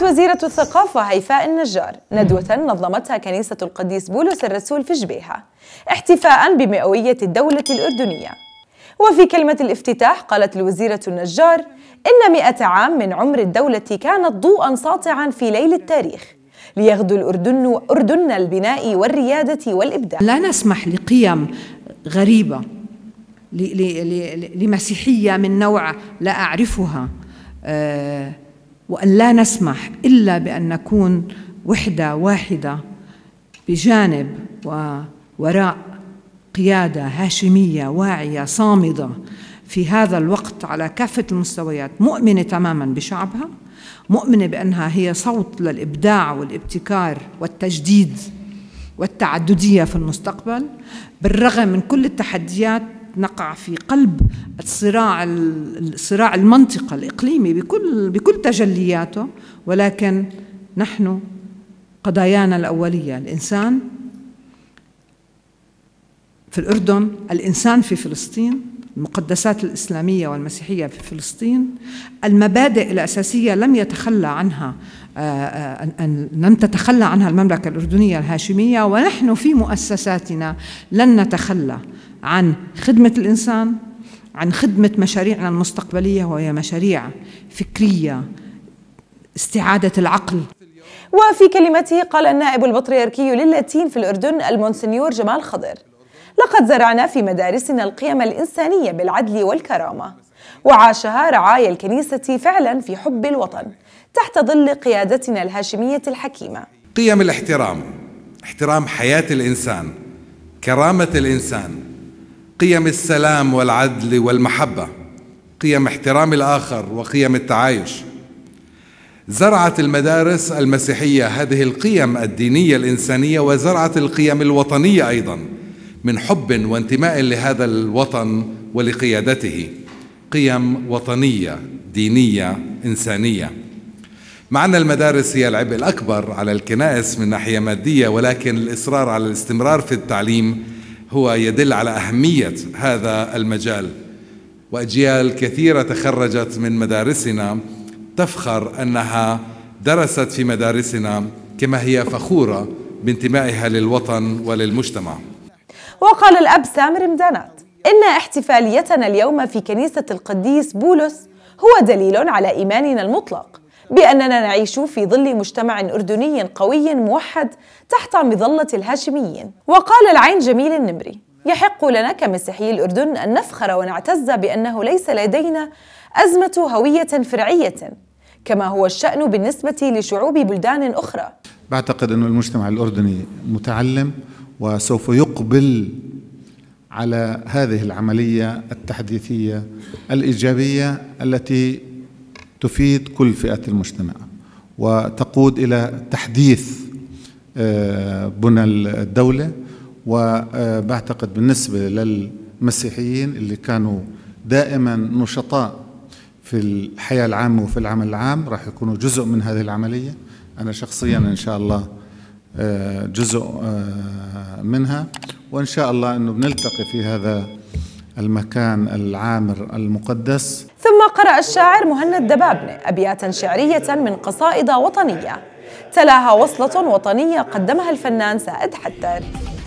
دعت وزيرة الثقافة هيفاء النجار ندوة نظمتها كنيسة القديس بولس الرسول في جبيهة احتفاء بمئوية الدولة الأردنية وفي كلمة الافتتاح قالت الوزيرة النجار إن مئة عام من عمر الدولة كانت ضوءا ساطعا في ليل التاريخ ليغدو الأردن أردن البناء والريادة والإبداع لا نسمح لقيم غريبة لمسيحية من نوع لا أعرفها أه وأن لا نسمح إلا بأن نكون وحدة واحدة بجانب ووراء قيادة هاشمية واعية صامدة في هذا الوقت على كافة المستويات مؤمنة تماما بشعبها مؤمنة بأنها هي صوت للإبداع والابتكار والتجديد والتعددية في المستقبل بالرغم من كل التحديات نقع في قلب الصراع الصراع المنطقة الإقليمي بكل بكل تجلياته ولكن نحن قضايانا الأولية الإنسان في الأردن الإنسان في فلسطين المقدسات الإسلامية والمسيحية في فلسطين المبادئ الأساسية لم يتخلى عنها آه، آه، لم تتخلى عنها المملكة الأردنية الهاشمية ونحن في مؤسساتنا لن نتخلى عن خدمة الإنسان عن خدمة مشاريعنا المستقبلية وهي مشاريع فكرية استعادة العقل وفي كلمته قال النائب البطريركي للاتين في الأردن المونسنيور جمال خضر لقد زرعنا في مدارسنا القيم الإنسانية بالعدل والكرامة وعاشها رعايا الكنيسة فعلا في حب الوطن تحت ظل قيادتنا الهاشمية الحكيمة قيم الاحترام احترام حياة الإنسان كرامة الإنسان قيم السلام والعدل والمحبه قيم احترام الاخر وقيم التعايش زرعت المدارس المسيحيه هذه القيم الدينيه الانسانيه وزرعت القيم الوطنيه ايضا من حب وانتماء لهذا الوطن ولقيادته قيم وطنيه دينيه انسانيه مع ان المدارس هي العبء الاكبر على الكنائس من ناحيه ماديه ولكن الاصرار على الاستمرار في التعليم هو يدل على أهمية هذا المجال وأجيال كثيرة تخرجت من مدارسنا تفخر أنها درست في مدارسنا كما هي فخورة بانتمائها للوطن وللمجتمع وقال الأب سامر مدانات إن احتفاليتنا اليوم في كنيسة القديس بولس هو دليل على إيماننا المطلق بأننا نعيش في ظل مجتمع أردني قوي موحد تحت مظلة الهاشميين وقال العين جميل النمري يحق لنا كمسيحي الأردن أن نفخر ونعتز بأنه ليس لدينا أزمة هوية فرعية كما هو الشأن بالنسبة لشعوب بلدان أخرى بعتقد أن المجتمع الأردني متعلم وسوف يقبل على هذه العملية التحديثية الإيجابية التي تفيد كل فئات المجتمع وتقود إلى تحديث آه، بنى الدولة وبعتقد بالنسبة للمسيحيين اللي كانوا دائما نشطاء في الحياة العامة وفي العمل العام راح يكونوا جزء من هذه العملية أنا شخصيا إن شاء الله آه، جزء آه، منها وإن شاء الله أنه بنلتقي في هذا المكان العامر المقدس قرأ الشاعر مهند دبابنة أبياتا شعرية من قصائد وطنية تلاها وصلة وطنية قدمها الفنان سائد حتار